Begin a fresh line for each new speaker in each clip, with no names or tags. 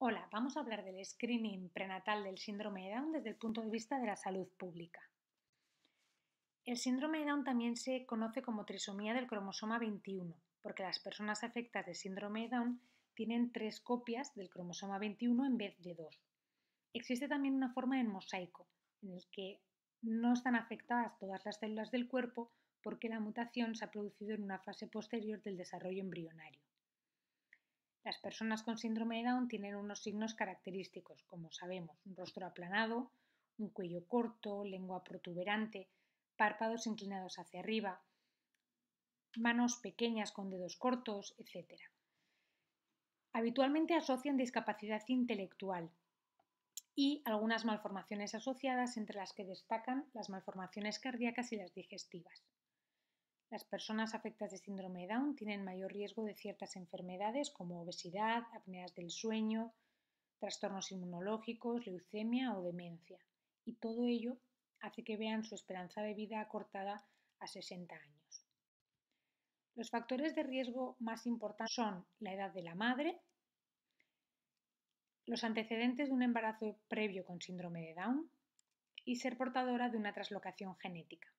Hola, vamos a hablar del screening prenatal del síndrome de Down desde el punto de vista de la salud pública. El síndrome de Down también se conoce como trisomía del cromosoma 21, porque las personas afectadas de síndrome de Down tienen tres copias del cromosoma 21 en vez de dos. Existe también una forma en mosaico, en el que no están afectadas todas las células del cuerpo porque la mutación se ha producido en una fase posterior del desarrollo embrionario. Las personas con síndrome de Down tienen unos signos característicos, como sabemos, un rostro aplanado, un cuello corto, lengua protuberante, párpados inclinados hacia arriba, manos pequeñas con dedos cortos, etc. Habitualmente asocian discapacidad intelectual y algunas malformaciones asociadas, entre las que destacan las malformaciones cardíacas y las digestivas. Las personas afectadas de síndrome de Down tienen mayor riesgo de ciertas enfermedades como obesidad, apneas del sueño, trastornos inmunológicos, leucemia o demencia. Y todo ello hace que vean su esperanza de vida acortada a 60 años. Los factores de riesgo más importantes son la edad de la madre, los antecedentes de un embarazo previo con síndrome de Down y ser portadora de una traslocación genética.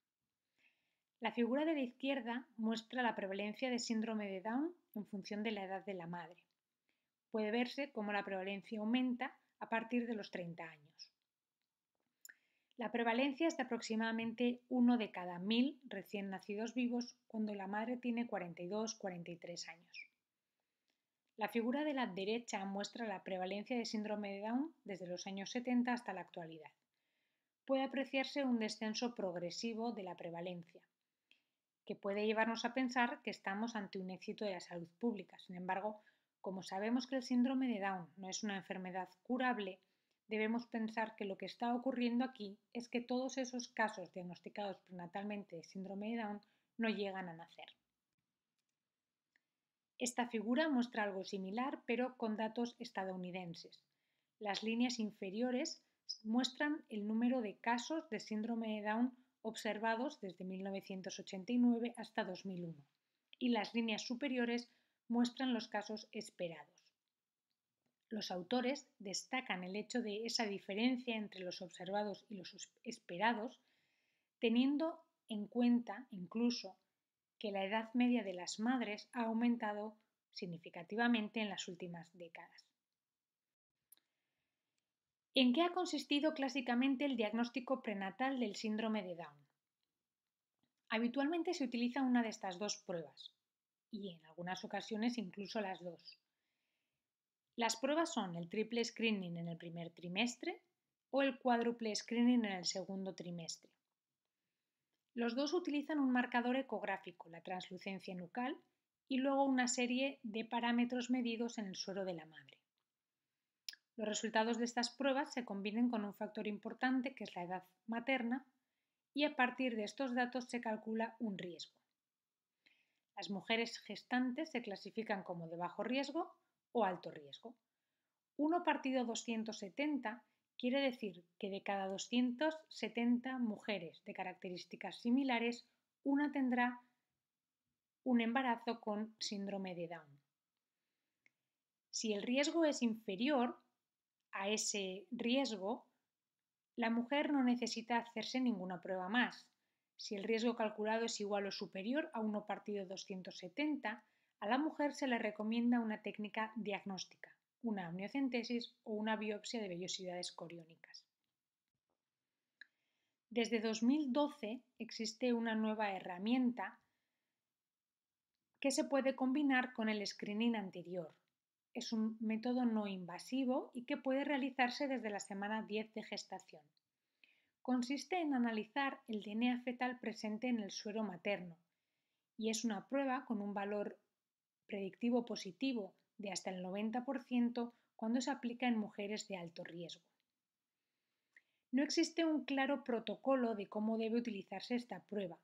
La figura de la izquierda muestra la prevalencia de síndrome de Down en función de la edad de la madre. Puede verse cómo la prevalencia aumenta a partir de los 30 años. La prevalencia es de aproximadamente uno de cada mil recién nacidos vivos cuando la madre tiene 42-43 años. La figura de la derecha muestra la prevalencia de síndrome de Down desde los años 70 hasta la actualidad. Puede apreciarse un descenso progresivo de la prevalencia, que puede llevarnos a pensar que estamos ante un éxito de la salud pública. Sin embargo, como sabemos que el síndrome de Down no es una enfermedad curable, debemos pensar que lo que está ocurriendo aquí es que todos esos casos diagnosticados prenatalmente de síndrome de Down no llegan a nacer. Esta figura muestra algo similar, pero con datos estadounidenses. Las líneas inferiores muestran el número de casos de síndrome de Down observados desde 1989 hasta 2001, y las líneas superiores muestran los casos esperados. Los autores destacan el hecho de esa diferencia entre los observados y los esperados, teniendo en cuenta incluso que la edad media de las madres ha aumentado significativamente en las últimas décadas. ¿En qué ha consistido clásicamente el diagnóstico prenatal del síndrome de Down? Habitualmente se utiliza una de estas dos pruebas, y en algunas ocasiones incluso las dos. Las pruebas son el triple screening en el primer trimestre o el cuádruple screening en el segundo trimestre. Los dos utilizan un marcador ecográfico, la translucencia nucal, y luego una serie de parámetros medidos en el suero de la madre. Los resultados de estas pruebas se combinen con un factor importante que es la edad materna y a partir de estos datos se calcula un riesgo. Las mujeres gestantes se clasifican como de bajo riesgo o alto riesgo. 1 partido 270 quiere decir que de cada 270 mujeres de características similares, una tendrá un embarazo con síndrome de Down. Si el riesgo es inferior, a ese riesgo, la mujer no necesita hacerse ninguna prueba más. Si el riesgo calculado es igual o superior a 1 partido 270, a la mujer se le recomienda una técnica diagnóstica, una amniocentesis o una biopsia de vellosidades coriónicas. Desde 2012 existe una nueva herramienta que se puede combinar con el screening anterior, es un método no invasivo y que puede realizarse desde la semana 10 de gestación. Consiste en analizar el DNA fetal presente en el suero materno y es una prueba con un valor predictivo positivo de hasta el 90% cuando se aplica en mujeres de alto riesgo. No existe un claro protocolo de cómo debe utilizarse esta prueba,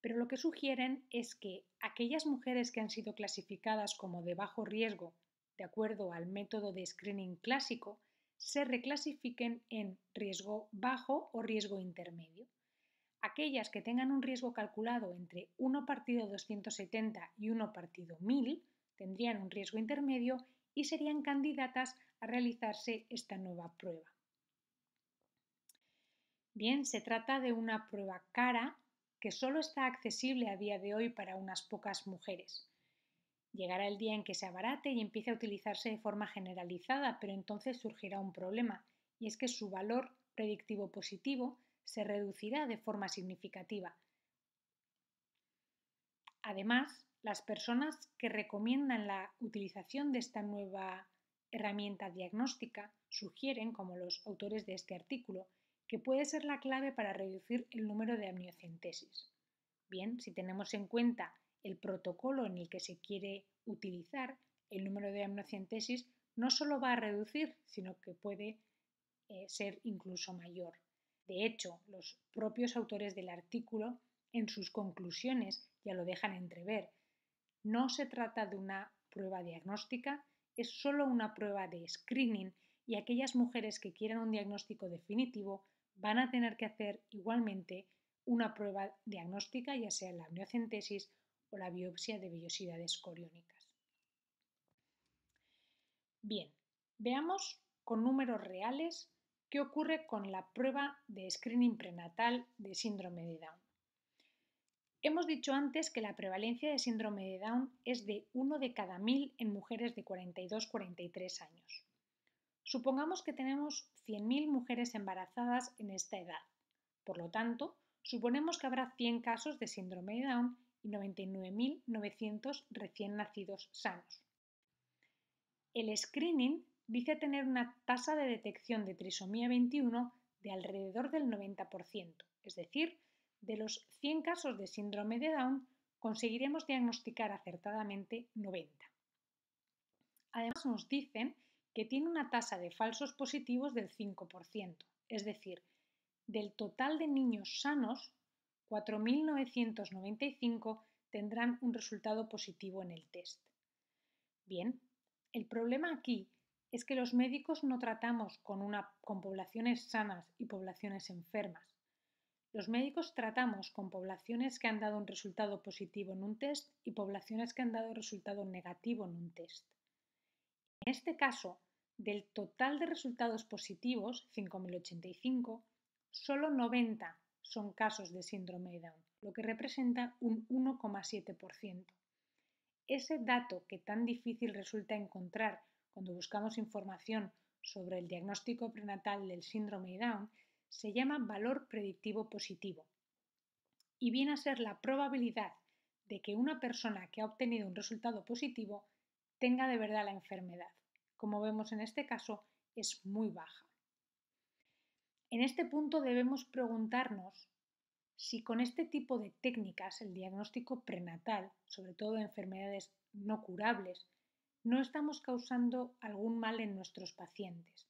pero lo que sugieren es que aquellas mujeres que han sido clasificadas como de bajo riesgo de acuerdo al método de screening clásico, se reclasifiquen en riesgo bajo o riesgo intermedio. Aquellas que tengan un riesgo calculado entre 1 partido 270 y 1 partido 1000 tendrían un riesgo intermedio y serían candidatas a realizarse esta nueva prueba. Bien, se trata de una prueba cara que solo está accesible a día de hoy para unas pocas mujeres. Llegará el día en que se abarate y empiece a utilizarse de forma generalizada, pero entonces surgirá un problema, y es que su valor predictivo positivo se reducirá de forma significativa. Además, las personas que recomiendan la utilización de esta nueva herramienta diagnóstica sugieren, como los autores de este artículo, que puede ser la clave para reducir el número de amniocentesis. Bien, si tenemos en cuenta el protocolo en el que se quiere utilizar el número de amniocentesis no solo va a reducir, sino que puede eh, ser incluso mayor. De hecho, los propios autores del artículo en sus conclusiones ya lo dejan entrever. No se trata de una prueba diagnóstica, es solo una prueba de screening y aquellas mujeres que quieran un diagnóstico definitivo van a tener que hacer igualmente una prueba diagnóstica, ya sea la amniocentesis o la biopsia de vellosidades coriónicas. Bien, veamos con números reales qué ocurre con la prueba de screening prenatal de síndrome de Down. Hemos dicho antes que la prevalencia de síndrome de Down es de 1 de cada 1000 en mujeres de 42-43 años. Supongamos que tenemos 100.000 mujeres embarazadas en esta edad. Por lo tanto, suponemos que habrá 100 casos de síndrome de Down y 99.900 recién nacidos sanos. El screening dice tener una tasa de detección de trisomía 21 de alrededor del 90%, es decir, de los 100 casos de síndrome de Down conseguiremos diagnosticar acertadamente 90. Además nos dicen que tiene una tasa de falsos positivos del 5%, es decir, del total de niños sanos 4.995 tendrán un resultado positivo en el test. Bien, el problema aquí es que los médicos no tratamos con, poblaciones sanas y poblaciones enfermas. Los médicos tratamos con poblaciones que han dado un resultado positivo en un test y poblaciones que han dado resultado negativo en un test. En este caso, del total de resultados positivos, 5.085, solo 90 son casos de síndrome de Down, lo que representa un 1,7%. Ese dato que tan difícil resulta encontrar cuando buscamos información sobre el diagnóstico prenatal del síndrome de Down se llama valor predictivo positivo y viene a ser la probabilidad de que una persona que ha obtenido un resultado positivo tenga de verdad la enfermedad. Como vemos en este caso, es muy baja. En este punto debemos preguntarnos si con este tipo de técnicas el diagnóstico prenatal, sobre todo de enfermedades no curables, no estamos causando algún mal en nuestros pacientes.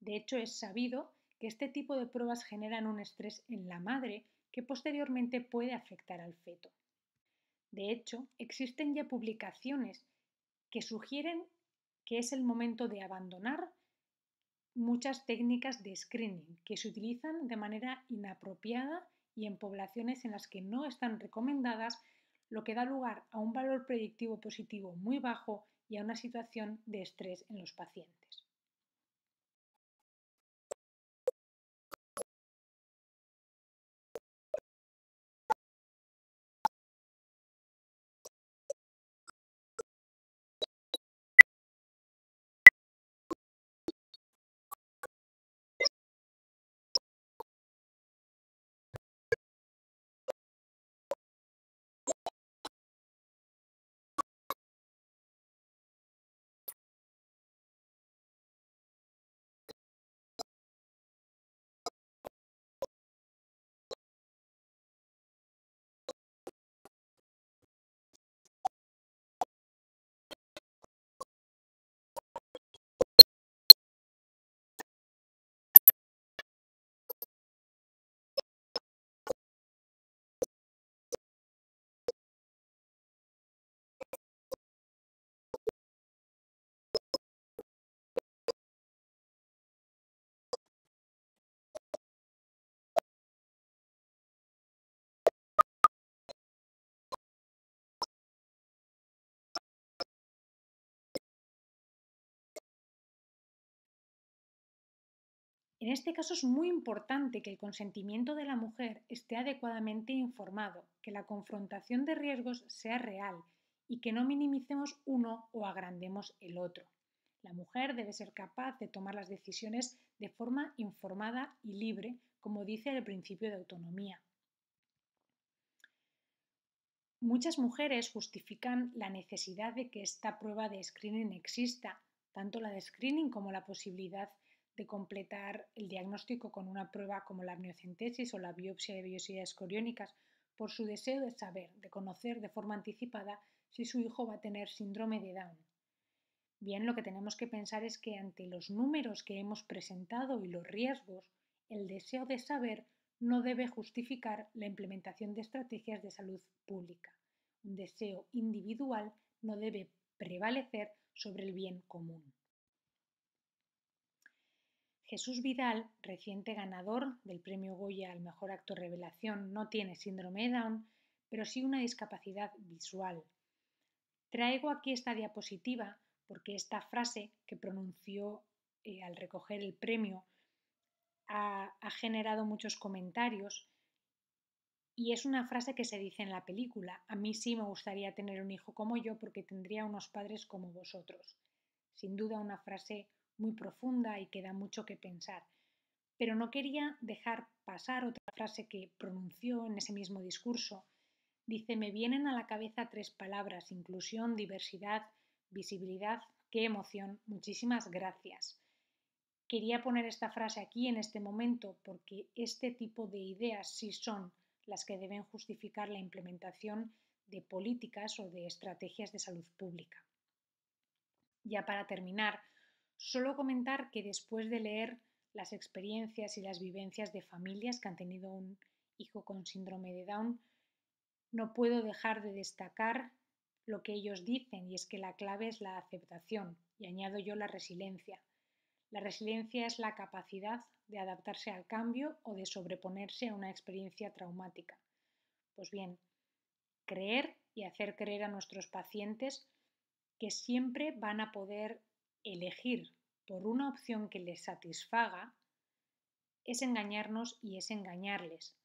De hecho, es sabido que este tipo de pruebas generan un estrés en la madre que posteriormente puede afectar al feto. De hecho, existen ya publicaciones que sugieren que es el momento de abandonar muchas técnicas de screening que se utilizan de manera inapropiada y en poblaciones en las que no están recomendadas, lo que da lugar a un valor predictivo positivo muy bajo y a una situación de estrés en los pacientes. En este caso es muy importante que el consentimiento de la mujer esté adecuadamente informado, que la confrontación de riesgos sea real y que no minimicemos uno o agrandemos el otro. La mujer debe ser capaz de tomar las decisiones de forma informada y libre, como dice el principio de autonomía. Muchas mujeres justifican la necesidad de que esta prueba de screening exista, tanto la de screening como la posibilidad de de completar el diagnóstico con una prueba como la amniocentesis o la biopsia de vellosidades coriónicas por su deseo de saber, de conocer de forma anticipada si su hijo va a tener síndrome de Down. Bien, lo que tenemos que pensar es que ante los números que hemos presentado y los riesgos, el deseo de saber no debe justificar la implementación de estrategias de salud pública. Un deseo individual no debe prevalecer sobre el bien común. Jesús Vidal, reciente ganador del premio Goya al mejor Acto revelación, no tiene síndrome de Down, pero sí una discapacidad visual. Traigo aquí esta diapositiva porque esta frase que pronunció eh, al recoger el premio ha, ha generado muchos comentarios y es una frase que se dice en la película. A mí sí me gustaría tener un hijo como yo porque tendría unos padres como vosotros. Sin duda una frase muy profunda y que da mucho que pensar. Pero no quería dejar pasar otra frase que pronunció en ese mismo discurso. Dice, me vienen a la cabeza tres palabras, inclusión, diversidad, visibilidad, qué emoción, muchísimas gracias. Quería poner esta frase aquí en este momento porque este tipo de ideas sí son las que deben justificar la implementación de políticas o de estrategias de salud pública. Ya para terminar, Solo comentar que después de leer las experiencias y las vivencias de familias que han tenido un hijo con síndrome de Down, no puedo dejar de destacar lo que ellos dicen y es que la clave es la aceptación y añado yo la resiliencia. La resiliencia es la capacidad de adaptarse al cambio o de sobreponerse a una experiencia traumática. Pues bien, creer y hacer creer a nuestros pacientes que siempre van a poder elegir por una opción que les satisfaga es engañarnos y es engañarles.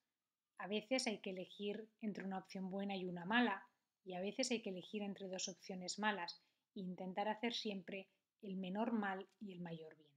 A veces hay que elegir entre una opción buena y una mala, y a veces hay que elegir entre dos opciones malas e intentar hacer siempre el menor mal y el mayor bien.